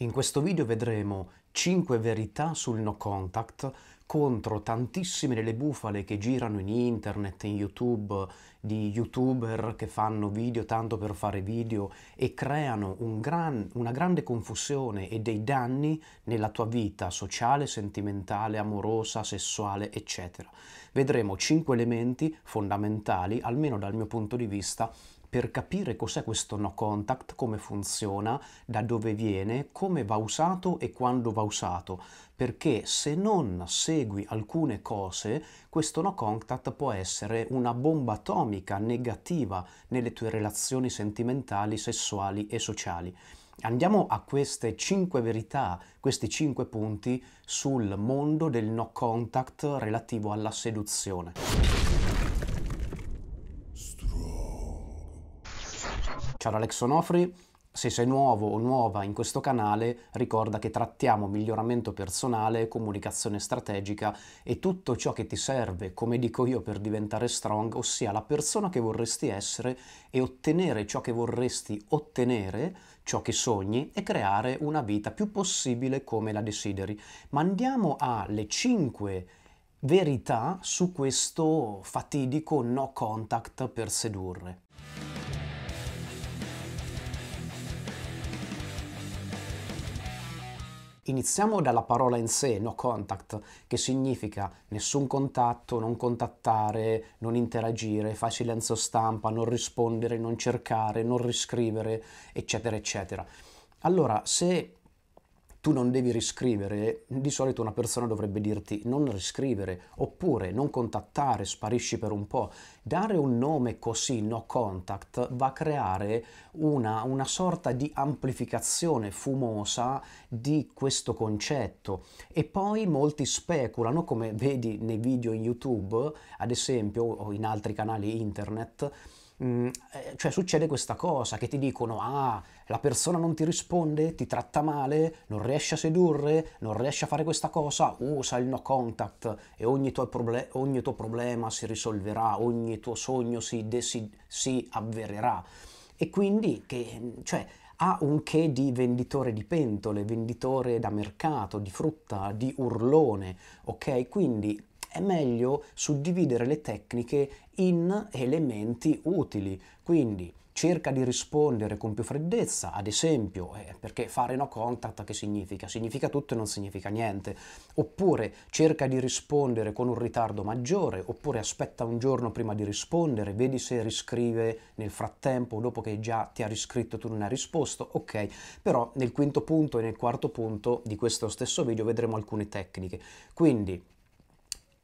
In questo video vedremo 5 verità sul no contact contro tantissime delle bufale che girano in internet, in YouTube, di youtuber che fanno video tanto per fare video e creano un gran, una grande confusione e dei danni nella tua vita sociale, sentimentale, amorosa, sessuale, eccetera. Vedremo 5 elementi fondamentali, almeno dal mio punto di vista, per capire cos'è questo no contact, come funziona, da dove viene, come va usato e quando va usato, perché se non segui alcune cose, questo no contact può essere una bomba atomica negativa nelle tue relazioni sentimentali, sessuali e sociali. Andiamo a queste 5 verità, questi 5 punti sul mondo del no contact relativo alla seduzione. Ciao Alex Onofri, se sei nuovo o nuova in questo canale, ricorda che trattiamo miglioramento personale, comunicazione strategica e tutto ciò che ti serve, come dico io, per diventare strong, ossia la persona che vorresti essere e ottenere ciò che vorresti ottenere, ciò che sogni e creare una vita più possibile come la desideri. Ma andiamo alle 5 verità su questo fatidico no contact per sedurre. Iniziamo dalla parola in sé, no contact, che significa nessun contatto, non contattare, non interagire, fa silenzio stampa, non rispondere, non cercare, non riscrivere, eccetera, eccetera. Allora, se tu non devi riscrivere, di solito una persona dovrebbe dirti non riscrivere oppure non contattare, sparisci per un po'. Dare un nome così, no contact, va a creare una, una sorta di amplificazione fumosa di questo concetto. E poi molti speculano, come vedi nei video in YouTube, ad esempio, o in altri canali internet, Mm, eh, cioè succede questa cosa che ti dicono ah la persona non ti risponde, ti tratta male, non riesce a sedurre, non riesce a fare questa cosa, usa uh, il no contact e ogni tuo, proble- ogni tuo problema si risolverà, ogni tuo sogno si, desi- si avvererà. E quindi che, cioè, ha un che di venditore di pentole, venditore da mercato, di frutta, di urlone, ok? Quindi è meglio suddividere le tecniche in elementi utili. Quindi cerca di rispondere con più freddezza, ad esempio, eh, perché fare no contact che significa? Significa tutto e non significa niente. Oppure cerca di rispondere con un ritardo maggiore, oppure aspetta un giorno prima di rispondere, vedi se riscrive nel frattempo, dopo che già ti ha riscritto e tu non hai risposto, ok. Però nel quinto punto e nel quarto punto di questo stesso video vedremo alcune tecniche. Quindi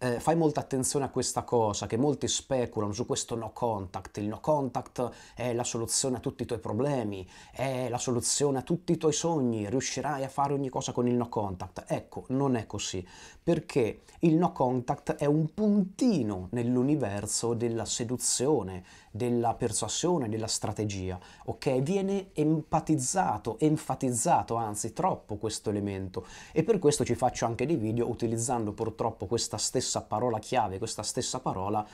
eh, fai molta attenzione a questa cosa, che molti speculano su questo no contact. Il no contact è la soluzione a tutti i tuoi problemi, è la soluzione a tutti i tuoi sogni, riuscirai a fare ogni cosa con il no contact. Ecco, non è così, perché il no contact è un puntino nell'universo della seduzione, della persuasione, della strategia, ok? Viene empatizzato, enfatizzato anzi troppo questo elemento e per questo ci faccio anche dei video utilizzando purtroppo questa stessa parola chiave, questa stessa parola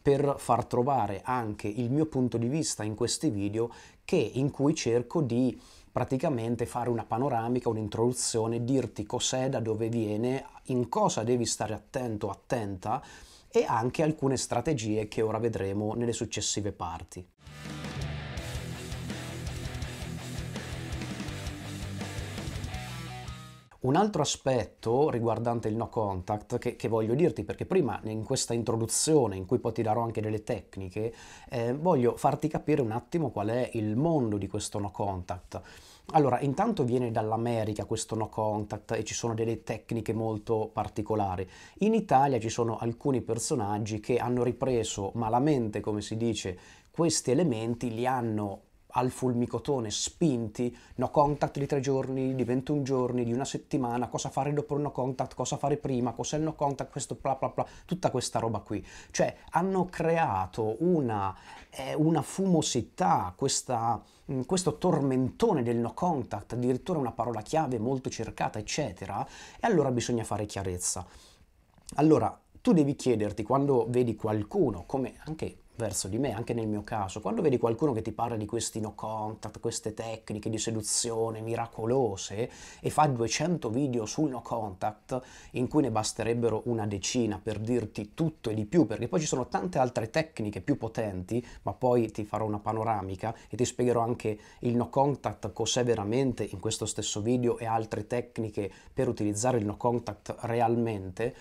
per far trovare anche il mio punto di vista in questi video che, in cui cerco di praticamente fare una panoramica, un'introduzione, dirti cos'è, da dove viene, in cosa devi stare attento, attenta e anche alcune strategie che ora vedremo nelle successive parti. Un altro aspetto riguardante il no contact che, che, voglio dirti, perché prima in questa introduzione in cui poi ti darò anche delle tecniche, eh, voglio farti capire un attimo qual è il mondo di questo no contact allora, intanto viene dall'America questo no contact e ci sono delle tecniche molto particolari. In Italia ci sono alcuni personaggi che hanno ripreso malamente, come si dice, questi elementi, li hanno al fulmicotone, spinti, no contact di tre giorni, di 21 giorni, di una settimana, cosa fare dopo il no contact, cosa fare prima, cos'è il no contact, questo bla bla bla, tutta questa roba qui. Cioè hanno creato una, eh, una fumosità, questa, mh, mm, questo tormentone del no contact, addirittura una parola chiave molto cercata, eccetera, e allora bisogna fare chiarezza. Allora, tu devi chiederti quando vedi qualcuno, come anche verso di me, anche nel mio caso. Quando vedi qualcuno che ti parla di questi no contact, queste tecniche di seduzione miracolose e fa 200 video sul no contact in cui ne basterebbero una decina per dirti tutto e di più, perché poi ci sono tante altre tecniche più potenti, ma poi ti farò una panoramica e ti spiegherò anche il no contact cos'è veramente in questo stesso video e altre tecniche per utilizzare il no contact realmente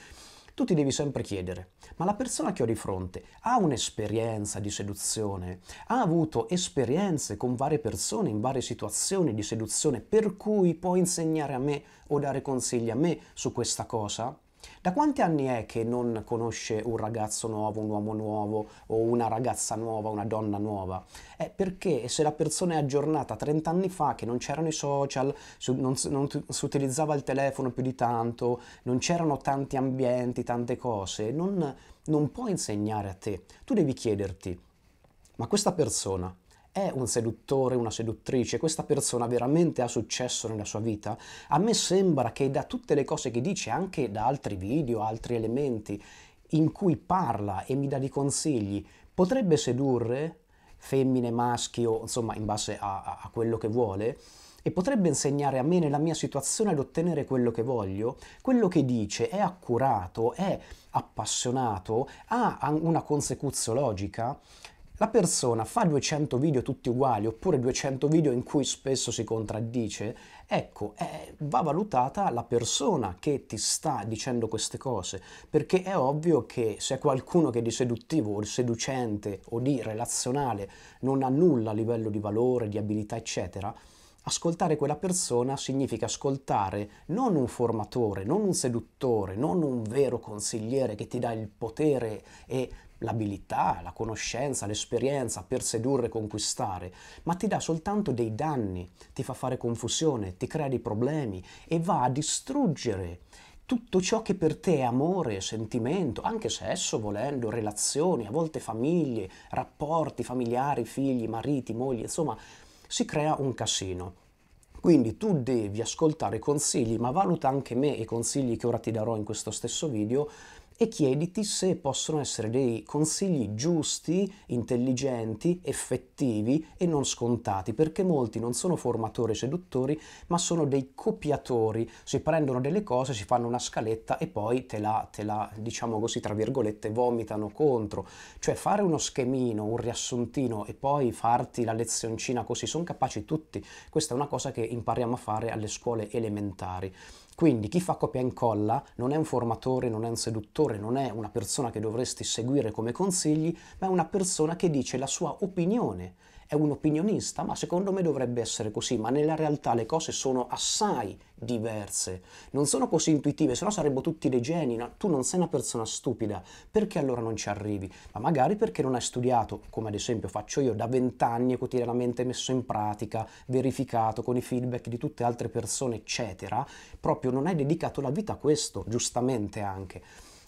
tu ti devi sempre chiedere, ma la persona che ho di fronte ha un'esperienza di seduzione? Ha avuto esperienze con varie persone in varie situazioni di seduzione per cui può insegnare a me o dare consigli a me su questa cosa? Da quanti anni è che non conosce un ragazzo nuovo, un uomo nuovo o una ragazza nuova, una donna nuova? È perché se la persona è aggiornata 30 anni fa, che non c'erano i social, su, non, non si utilizzava il telefono più di tanto, non c'erano tanti ambienti, tante cose, non, non può insegnare a te. Tu devi chiederti, ma questa persona è un seduttore, una seduttrice, questa persona veramente ha successo nella sua vita? A me sembra che da tutte le cose che dice, anche da altri video, altri elementi in cui parla e mi dà dei consigli, potrebbe sedurre femmine, maschi o insomma in base a, a quello che vuole? e potrebbe insegnare a me nella mia situazione ad ottenere quello che voglio, quello che dice è accurato, è appassionato, ha una consecuzione logica, la persona fa 200 video tutti uguali oppure 200 video in cui spesso si contraddice, ecco, eh, va valutata la persona che ti sta dicendo queste cose, perché è ovvio che se qualcuno che di seduttivo o di seducente o di relazionale non ha nulla a livello di valore, di abilità, eccetera, Ascoltare quella persona significa ascoltare non un formatore, non un seduttore, non un vero consigliere che ti dà il potere e l'abilità, la conoscenza, l'esperienza, per sedurre e conquistare, ma ti dà soltanto dei danni, ti fa fare confusione, ti crea dei problemi e va a distruggere tutto ciò che per te è amore, sentimento, anche sesso volendo, relazioni, a volte famiglie, rapporti familiari, figli, mariti, mogli, insomma si crea un casino. Quindi tu devi ascoltare i consigli, ma valuta anche me e i consigli che ora ti darò in questo stesso video, e chiediti se possono essere dei consigli giusti, intelligenti, effettivi e non scontati, perché molti non sono formatori seduttori, ma sono dei copiatori, si prendono delle cose, si fanno una scaletta e poi te la, te la diciamo così, tra virgolette, vomitano contro. Cioè fare uno schemino, un riassuntino e poi farti la lezioncina così, sono capaci tutti. Questa è una cosa che impariamo a fare alle scuole elementari. Quindi chi fa copia e incolla non è un formatore, non è un seduttore, mentore non è una persona che dovresti seguire come consigli, ma è una persona che dice la sua opinione. È un opinionista, ma secondo me dovrebbe essere così, ma nella realtà le cose sono assai diverse, non sono così intuitive, sennò saremmo tutti dei geni, no? tu non sei una persona stupida, perché allora non ci arrivi? Ma magari perché non hai studiato, come ad esempio faccio io da vent'anni e quotidianamente messo in pratica, verificato con i feedback di tutte altre persone, eccetera, proprio non hai dedicato la vita a questo, giustamente anche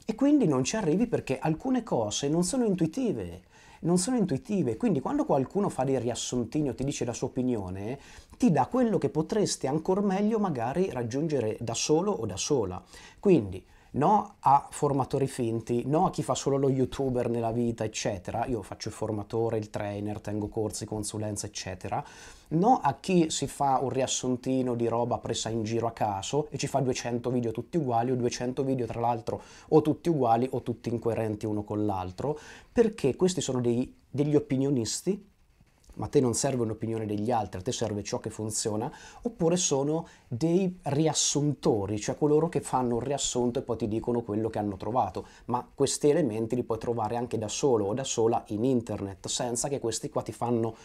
e quindi non ci arrivi perché alcune cose non sono intuitive, non sono intuitive. Quindi quando qualcuno fa dei riassuntini o ti dice la sua opinione, ti dà quello che potresti ancora meglio magari raggiungere da solo o da sola. Quindi no a formatori finti, no a chi fa solo lo youtuber nella vita, eccetera. Io faccio il formatore, il trainer, tengo corsi, consulenze, eccetera. No a chi si fa un riassuntino di roba presa in giro a caso e ci fa 200 video tutti uguali o 200 video tra l'altro o tutti uguali o tutti incoerenti uno con l'altro, perché questi sono dei, degli opinionisti ma a te non serve un'opinione degli altri, a te serve ciò che funziona, oppure sono dei riassuntori, cioè coloro che fanno un riassunto e poi ti dicono quello che hanno trovato, ma questi elementi li puoi trovare anche da solo o da sola in internet, senza che questi qua ti fanno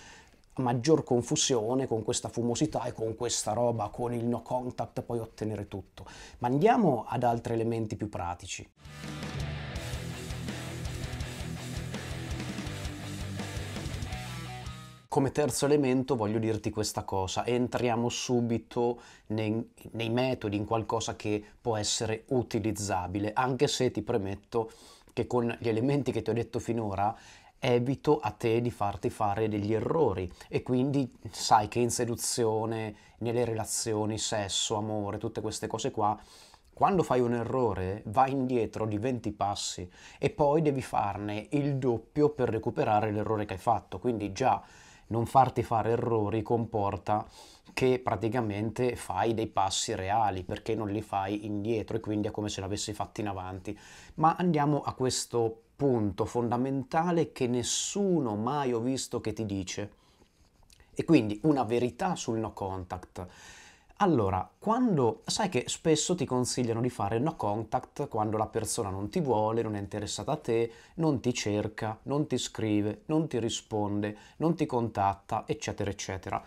maggior confusione con questa fumosità e con questa roba, con il no contact puoi ottenere tutto. Ma andiamo ad altri elementi più pratici. come terzo elemento voglio dirti questa cosa, entriamo subito nei, nei, metodi, in qualcosa che può essere utilizzabile, anche se ti premetto che con gli elementi che ti ho detto finora evito a te di farti fare degli errori e quindi sai che in seduzione, nelle relazioni, sesso, amore, tutte queste cose qua, quando fai un errore vai indietro di 20 passi e poi devi farne il doppio per recuperare l'errore che hai fatto, quindi già non farti fare errori comporta che praticamente fai dei passi reali perché non li fai indietro e quindi è come se l'avessi fatti in avanti. Ma andiamo a questo punto fondamentale che nessuno mai ho visto che ti dice. E quindi una verità sul no contact allora, quando sai che spesso ti consigliano di fare no contact quando la persona non ti vuole, non è interessata a te, non ti cerca, non ti scrive, non ti risponde, non ti contatta, eccetera, eccetera.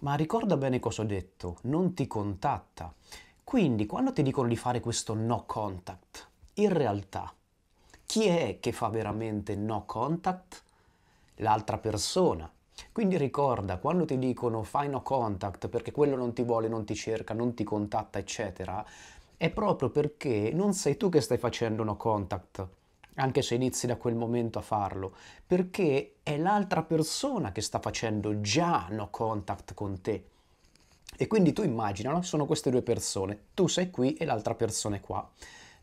Ma ricorda bene cosa ho detto, non ti contatta. Quindi, quando ti dicono di fare questo no contact, in realtà chi è che fa veramente no contact? L'altra persona, quindi ricorda, quando ti dicono fai no contact perché quello non ti vuole, non ti cerca, non ti contatta, eccetera, è proprio perché non sei tu che stai facendo no contact, anche se inizi da quel momento a farlo, perché è l'altra persona che sta facendo già no contact con te. E quindi tu immagina, no? sono queste due persone, tu sei qui e l'altra persona è qua.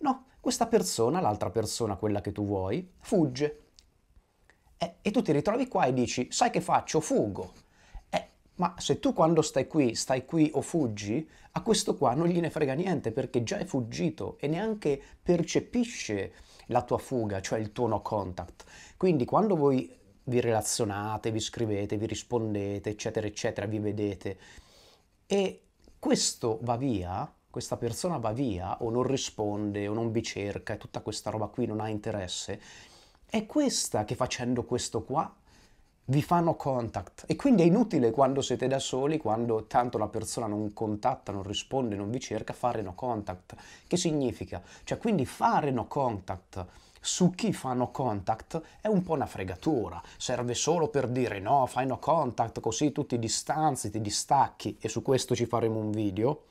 No, questa persona, l'altra persona, quella che tu vuoi, fugge, eh, e tu ti ritrovi qua e dici, sai che faccio? Fuggo. Eh, ma se tu quando stai qui, stai qui o fuggi, a questo qua non gliene frega niente perché già è fuggito e neanche percepisce la tua fuga, cioè il tuo no contact. Quindi quando voi vi relazionate, vi scrivete, vi rispondete, eccetera, eccetera, vi vedete e questo va via, questa persona va via o non risponde o non vi cerca e tutta questa roba qui non ha interesse, è questa che facendo questo qua vi fanno contact e quindi è inutile quando siete da soli, quando tanto la persona non contatta, non risponde, non vi cerca, fare no contact. Che significa? Cioè quindi fare no contact su chi fanno contact è un po' una fregatura, serve solo per dire no, fai no contact, così tu ti distanzi, ti distacchi e su questo ci faremo un video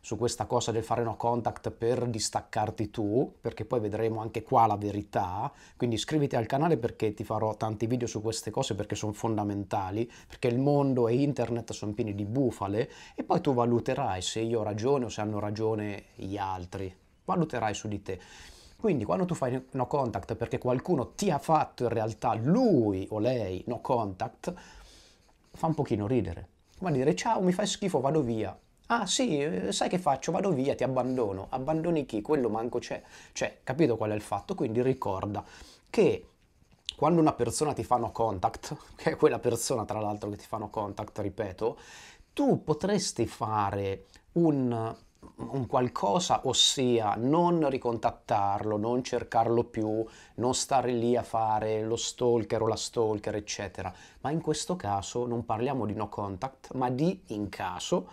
su questa cosa del fare no contact per distaccarti tu, perché poi vedremo anche qua la verità. Quindi iscriviti al canale perché ti farò tanti video su queste cose perché sono fondamentali, perché il mondo e internet sono pieni di bufale e poi tu valuterai se io ho ragione o se hanno ragione gli altri. Valuterai su di te. Quindi quando tu fai no contact perché qualcuno ti ha fatto in realtà lui o lei no contact, fa un pochino ridere. Come dire ciao, mi fai schifo, vado via Ah sì, eh, sai che faccio? Vado via, ti abbandono. Abbandoni chi? Quello manco c'è. Cioè, capito qual è il fatto? Quindi ricorda che quando una persona ti fa no contact, che è quella persona tra l'altro che ti fa no contact, ripeto, tu potresti fare un un qualcosa, ossia non ricontattarlo, non cercarlo più, non stare lì a fare lo stalker o la stalker, eccetera. Ma in questo caso non parliamo di no contact, ma di in caso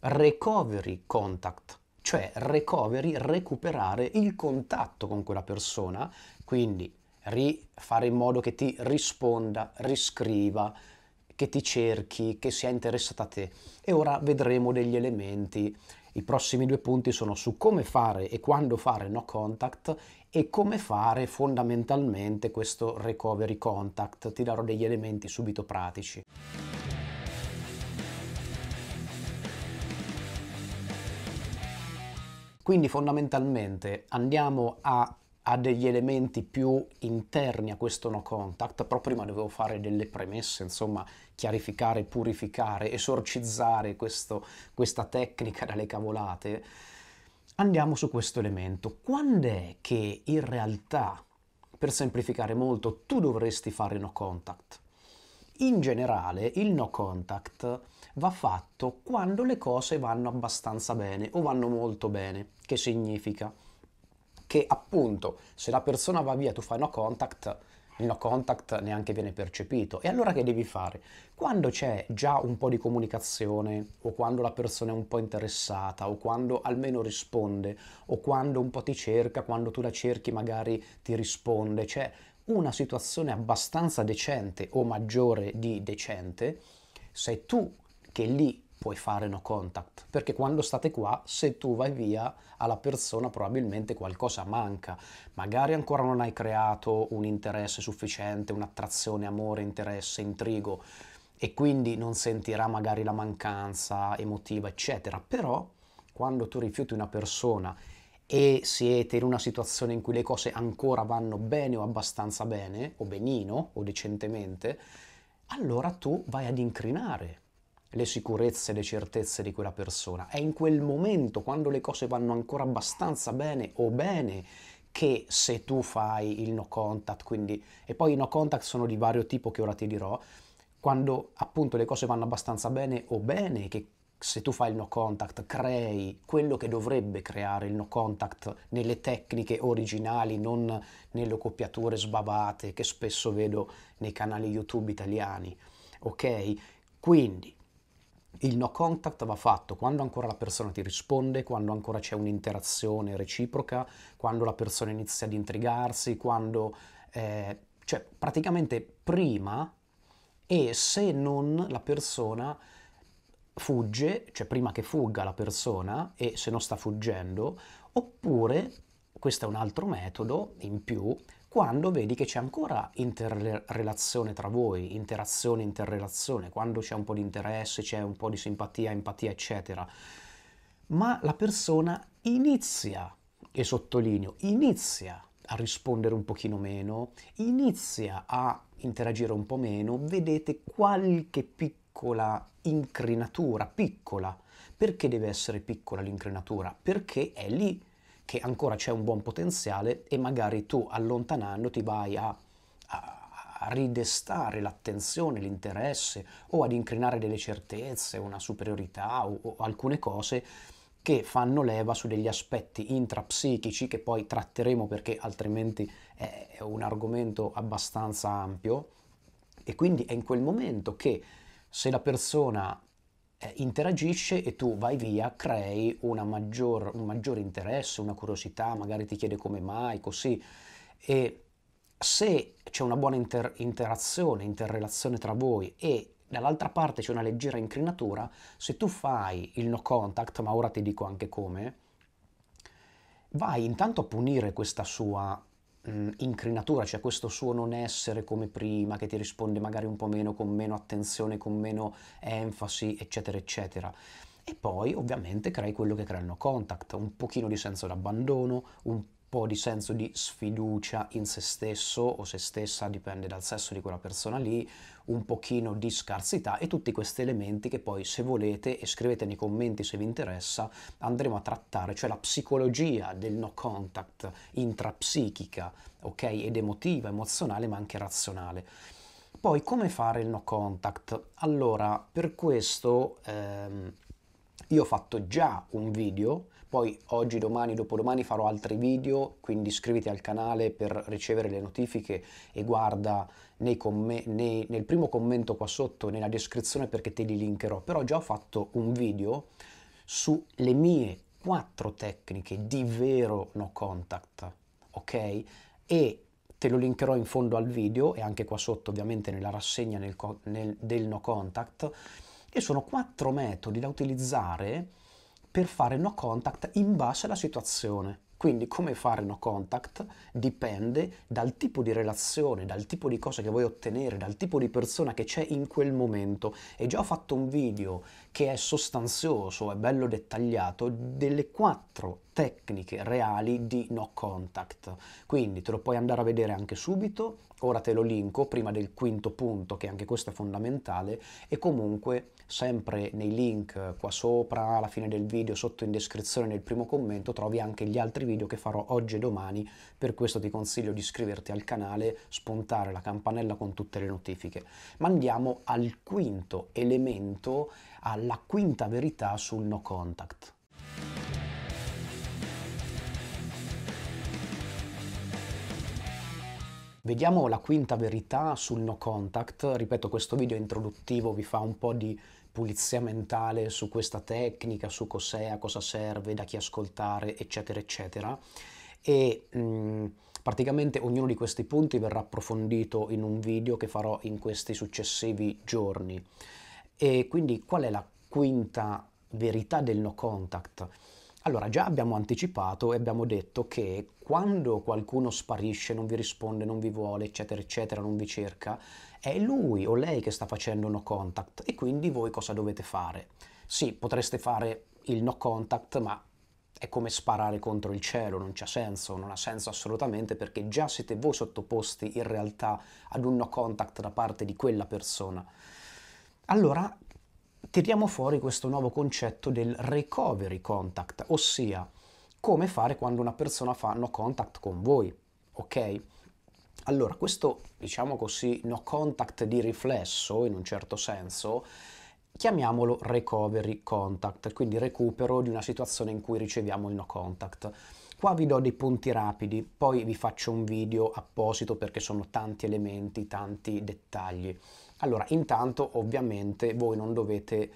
recovery contact, cioè recovery, recuperare il contatto con quella persona, quindi rifare in modo che ti risponda, riscriva, che ti cerchi, che sia interessata a te. E ora vedremo degli elementi. I prossimi due punti sono su come fare e quando fare no contact e come fare fondamentalmente questo recovery contact. Ti darò degli elementi subito pratici. Quindi fondamentalmente andiamo a, a degli elementi più interni a questo no contact, però prima dovevo fare delle premesse, insomma chiarificare, purificare, esorcizzare questo, questa tecnica dalle cavolate. Andiamo su questo elemento. Quando è che in realtà, per semplificare molto, tu dovresti fare no contact? In generale il no contact va fatto quando le cose vanno abbastanza bene o vanno molto bene, che significa che appunto se la persona va via tu fai no contact, il no contact neanche viene percepito. E allora che devi fare? Quando c'è già un po' di comunicazione o quando la persona è un po' interessata o quando almeno risponde o quando un po' ti cerca, quando tu la cerchi magari ti risponde, cioè una situazione abbastanza decente o maggiore di decente, sei tu che lì puoi fare no contact, perché quando state qua, se tu vai via, alla persona probabilmente qualcosa manca, magari ancora non hai creato un interesse sufficiente, un'attrazione, amore, interesse, intrigo, e quindi non sentirà magari la mancanza emotiva, eccetera, però quando tu rifiuti una persona e siete in una situazione in cui le cose ancora vanno bene o abbastanza bene, o benino, o decentemente, allora tu vai ad incrinare le sicurezze e le certezze di quella persona. È in quel momento, quando le cose vanno ancora abbastanza bene o bene, che se tu fai il no contact, quindi, e poi i no contact sono di vario tipo che ora ti dirò, quando appunto le cose vanno abbastanza bene o bene, che se tu fai il no contact, crei quello che dovrebbe creare il no contact nelle tecniche originali, non nelle copiature sbabate che spesso vedo nei canali YouTube italiani. Ok? Quindi il no contact va fatto quando ancora la persona ti risponde, quando ancora c'è un'interazione reciproca, quando la persona inizia ad intrigarsi, quando... Eh, cioè praticamente prima e se non la persona fugge, cioè prima che fugga la persona e se non sta fuggendo, oppure, questo è un altro metodo in più, quando vedi che c'è ancora interrelazione tra voi, interazione, interrelazione, quando c'è un po' di interesse, c'è un po' di simpatia, empatia, eccetera, ma la persona inizia, e sottolineo, inizia a rispondere un pochino meno, inizia a interagire un po' meno, vedete qualche piccolo piccola incrinatura, piccola. Perché deve essere piccola l'incrinatura? Perché è lì che ancora c'è un buon potenziale e magari tu allontanandoti vai a, a, a ridestare l'attenzione, l'interesse o ad incrinare delle certezze, una superiorità o, o alcune cose che fanno leva su degli aspetti intrapsichici che poi tratteremo perché altrimenti è un argomento abbastanza ampio e quindi è in quel momento che se la persona eh, interagisce e tu vai via, crei maggior, un maggiore interesse, una curiosità, magari ti chiede come mai, così. E se c'è una buona inter- interazione, interrelazione tra voi e dall'altra parte c'è una leggera incrinatura, se tu fai il no contact, ma ora ti dico anche come, vai intanto a punire questa sua mh, mm, incrinatura, cioè questo suo non essere come prima, che ti risponde magari un po' meno, con meno attenzione, con meno enfasi, eccetera, eccetera. E poi ovviamente crei quello che creano contact, un pochino di senso d'abbandono, un po' di senso di sfiducia in se stesso o se stessa, dipende dal sesso di quella persona lì, un pochino di scarsità e tutti questi elementi che poi se volete e scrivete nei commenti se vi interessa andremo a trattare, cioè la psicologia del no contact intrapsichica, ok, ed emotiva, emozionale ma anche razionale. Poi come fare il no contact? Allora, per questo ehm, io ho fatto già un video poi oggi, domani, dopodomani farò altri video, quindi iscriviti al canale per ricevere le notifiche e guarda nei comm- nei, nel primo commento qua sotto, nella descrizione perché te li linkerò. Però già ho fatto un video sulle mie quattro tecniche di vero no contact, ok? E te lo linkerò in fondo al video e anche qua sotto ovviamente nella rassegna nel, nel, del no contact e sono quattro metodi da utilizzare per fare no contact in base alla situazione. Quindi come fare no contact dipende dal tipo di relazione, dal tipo di cosa che vuoi ottenere, dal tipo di persona che c'è in quel momento. E già ho fatto un video che è sostanzioso, è bello dettagliato, delle quattro tecniche reali di no contact. Quindi te lo puoi andare a vedere anche subito, ora te lo linko prima del quinto punto che anche questo è fondamentale e comunque sempre nei link qua sopra, alla fine del video, sotto in descrizione nel primo commento trovi anche gli altri video che farò oggi e domani, per questo ti consiglio di iscriverti al canale, spuntare la campanella con tutte le notifiche. Ma andiamo al quinto elemento, alla quinta verità sul no contact. Vediamo la quinta verità sul no contact. Ripeto, questo video introduttivo vi fa un po' di pulizia mentale su questa tecnica, su cos'è, a cosa serve, da chi ascoltare, eccetera, eccetera. E mh, mm, praticamente ognuno di questi punti verrà approfondito in un video che farò in questi successivi giorni. E quindi qual è la quinta verità del no contact? Allora, già abbiamo anticipato e abbiamo detto che quando qualcuno sparisce, non vi risponde, non vi vuole, eccetera, eccetera, non vi cerca, è lui o lei che sta facendo no contact e quindi voi cosa dovete fare? Sì, potreste fare il no contact, ma è come sparare contro il cielo, non c'è senso, non ha senso assolutamente perché già siete voi sottoposti in realtà ad un no contact da parte di quella persona. Allora tiriamo fuori questo nuovo concetto del recovery contact, ossia come fare quando una persona fa no contact con voi, ok? Allora, questo, diciamo così, no contact di riflesso, in un certo senso, chiamiamolo recovery contact, quindi recupero di una situazione in cui riceviamo il no contact. Qua vi do dei punti rapidi, poi vi faccio un video apposito perché sono tanti elementi, tanti dettagli. Allora, intanto ovviamente voi non dovete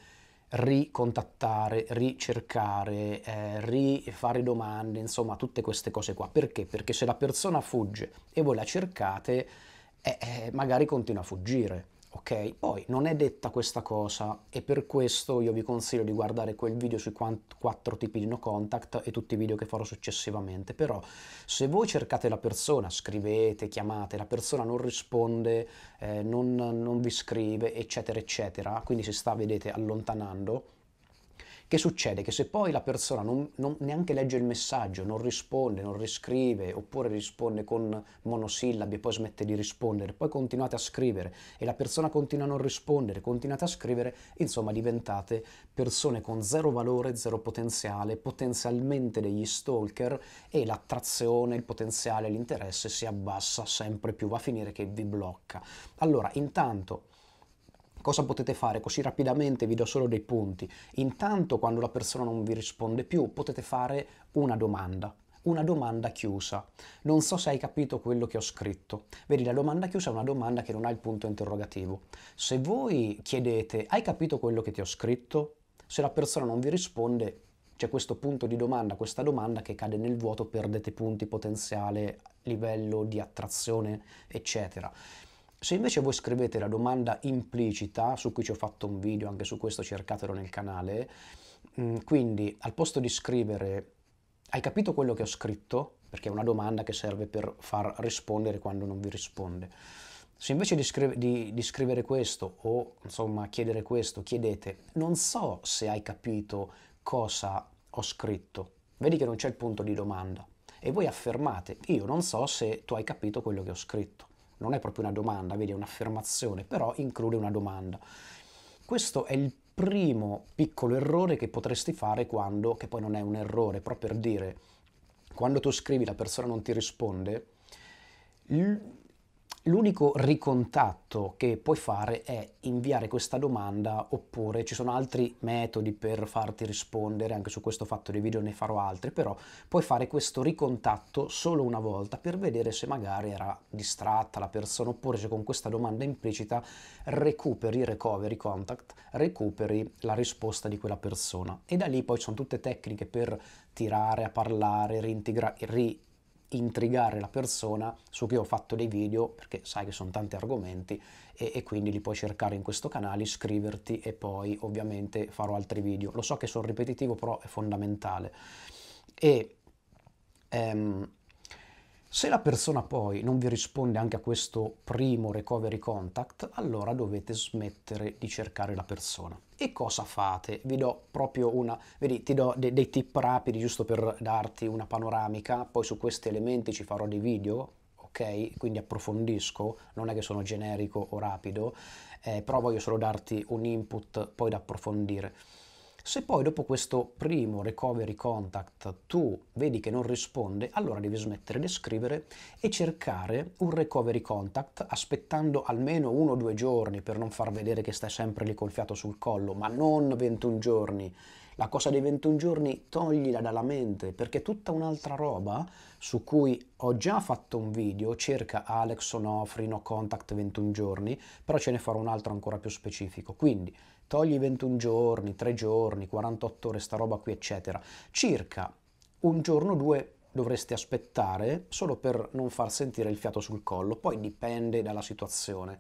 ricontattare, ricercare, eh, rifare domande, insomma tutte queste cose qua. Perché? Perché se la persona fugge e voi la cercate, eh, eh magari continua a fuggire ok? Poi non è detta questa cosa e per questo io vi consiglio di guardare quel video sui quattro tipi di no contact e tutti i video che farò successivamente, però se voi cercate la persona, scrivete, chiamate, la persona non risponde, eh, non, non vi scrive, eccetera, eccetera, quindi si sta, vedete, allontanando, che succede? Che se poi la persona non, non neanche legge il messaggio, non risponde, non riscrive, oppure risponde con monosillabi e poi smette di rispondere, poi continuate a scrivere e la persona continua a non rispondere, continuate a scrivere, insomma diventate persone con zero valore, zero potenziale, potenzialmente degli stalker e l'attrazione, il potenziale, l'interesse si abbassa sempre più, va a finire che vi blocca. Allora, intanto Cosa potete fare? Così rapidamente vi do solo dei punti. Intanto quando la persona non vi risponde più potete fare una domanda una domanda chiusa. Non so se hai capito quello che ho scritto. Vedi, la domanda chiusa è una domanda che non ha il punto interrogativo. Se voi chiedete hai capito quello che ti ho scritto? Se la persona non vi risponde, c'è questo punto di domanda, questa domanda che cade nel vuoto, perdete punti potenziale, livello di attrazione, eccetera. Se invece voi scrivete la domanda implicita, su cui ci ho fatto un video, anche su questo cercatelo nel canale, mm, quindi al posto di scrivere hai capito quello che ho scritto, perché è una domanda che serve per far rispondere quando non vi risponde, se invece di, scrive, di, di scrivere questo o insomma chiedere questo, chiedete non so se hai capito cosa ho scritto, vedi che non c'è il punto di domanda e voi affermate io non so se tu hai capito quello che ho scritto non è proprio una domanda, vedi, è un'affermazione, però include una domanda. Questo è il primo piccolo errore che potresti fare quando, che poi non è un errore, però per dire, quando tu scrivi la persona non ti risponde, L'unico ricontatto che puoi fare è inviare questa domanda oppure ci sono altri metodi per farti rispondere, anche su questo fatto dei video ne farò altri, però puoi fare questo ricontatto solo una volta per vedere se magari era distratta la persona oppure se con questa domanda implicita recuperi, recovery contact, recuperi la risposta di quella persona. E da lì poi sono tutte tecniche per tirare a parlare, reintegrare, intrigare la persona su cui ho fatto dei video, perché sai che sono tanti argomenti e, e, quindi li puoi cercare in questo canale, iscriverti e poi ovviamente farò altri video. Lo so che sono ripetitivo, però è fondamentale. E ehm, se la persona poi non vi risponde anche a questo primo recovery contact, allora dovete smettere di cercare la persona. E cosa fate? Vi do proprio una, vedi, ti do dei, dei tip rapidi giusto per darti una panoramica, poi su questi elementi ci farò dei video, ok? Quindi approfondisco, non è che sono generico o rapido, eh, però voglio solo darti un input poi da approfondire. Se poi dopo questo primo recovery contact tu vedi che non risponde, allora devi smettere di scrivere e cercare un recovery contact aspettando almeno uno o due giorni per non far vedere che stai sempre lì col fiato sul collo, ma non 21 giorni la cosa dei 21 giorni toglila dalla mente perché è tutta un'altra roba su cui ho già fatto un video, cerca Alex Onofri no contact 21 giorni, però ce ne farò un altro ancora più specifico. Quindi togli 21 giorni, 3 giorni, 48 ore, sta roba qui, eccetera. Circa un giorno o due dovresti aspettare solo per non far sentire il fiato sul collo, poi dipende dalla situazione.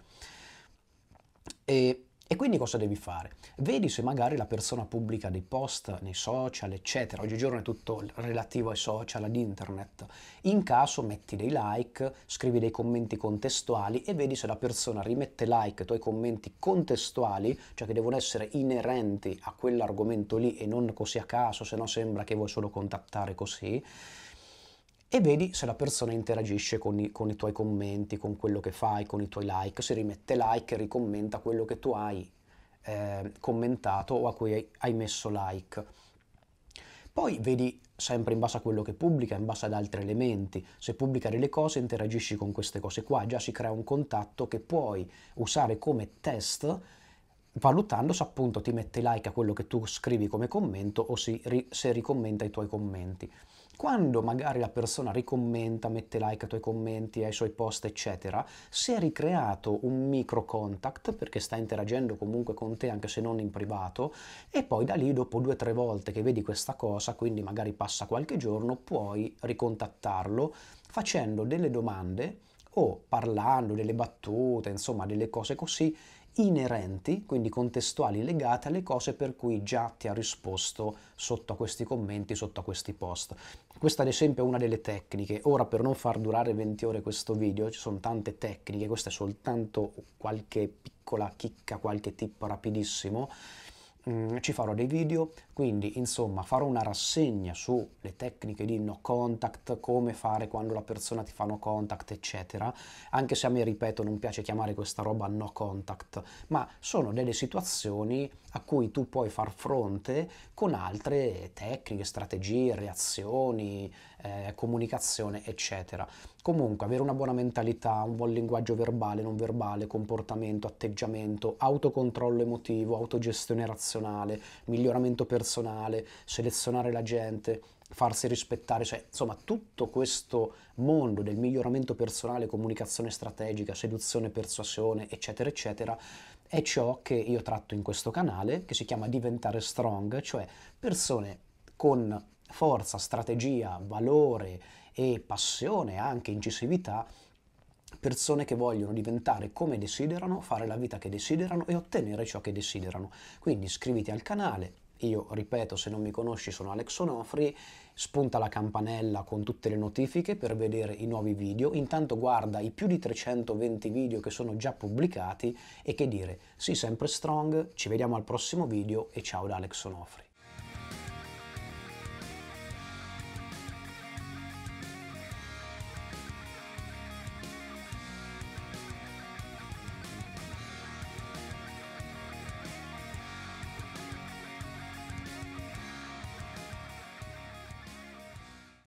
E e quindi cosa devi fare? Vedi se magari la persona pubblica dei post nei social, eccetera. Oggigiorno è tutto relativo ai social, ad internet. In caso metti dei like, scrivi dei commenti contestuali e vedi se la persona rimette like ai tuoi commenti contestuali, cioè che devono essere inerenti a quell'argomento lì e non così a caso, se no sembra che vuoi solo contattare così e vedi se la persona interagisce con i, con i, tuoi commenti, con quello che fai, con i tuoi like, se rimette like, ricommenta quello che tu hai eh, commentato o a cui hai, messo like. Poi vedi sempre in base a quello che pubblica, in base ad altri elementi. Se pubblica delle cose, interagisci con queste cose qua, già si crea un contatto che puoi usare come test valutando se appunto ti mette like a quello che tu scrivi come commento o se, se ricommenta i tuoi commenti. Quando magari la persona ricommenta, mette like ai tuoi commenti, ai suoi post, eccetera, si è ricreato un micro contact perché sta interagendo comunque con te anche se non in privato e poi da lì dopo due o tre volte che vedi questa cosa, quindi magari passa qualche giorno, puoi ricontattarlo facendo delle domande o parlando delle battute, insomma delle cose così inerenti, quindi contestuali, legate alle cose per cui già ti ha risposto sotto a questi commenti, sotto a questi post. Questa ad esempio è una delle tecniche. Ora per non far durare 20 ore questo video, ci sono tante tecniche, questa è soltanto qualche piccola chicca, qualche tip rapidissimo Mm, ci farò dei video, quindi insomma farò una rassegna sulle tecniche di no contact, come fare quando la persona ti fa no contact, eccetera, anche se a me, ripeto, non piace chiamare questa roba no contact, ma sono delle situazioni a cui tu puoi far fronte con altre tecniche, strategie, reazioni, eh, comunicazione, eccetera. Comunque avere una buona mentalità, un buon linguaggio verbale, non verbale, comportamento, atteggiamento, autocontrollo emotivo, autogestione razionale, miglioramento personale, selezionare la gente, farsi rispettare, cioè insomma tutto questo mondo del miglioramento personale, comunicazione strategica, seduzione, persuasione, eccetera, eccetera, è ciò che io tratto in questo canale, che si chiama Diventare Strong, cioè persone con forza, strategia, valore e passione, anche incisività, persone che vogliono diventare come desiderano, fare la vita che desiderano e ottenere ciò che desiderano. Quindi iscriviti al canale, io ripeto, se non mi conosci sono Alex Onofri, spunta la campanella con tutte le notifiche per vedere i nuovi video, intanto guarda i più di 320 video che sono già pubblicati e che dire, sì sempre strong, ci vediamo al prossimo video e ciao da Alex Onofri.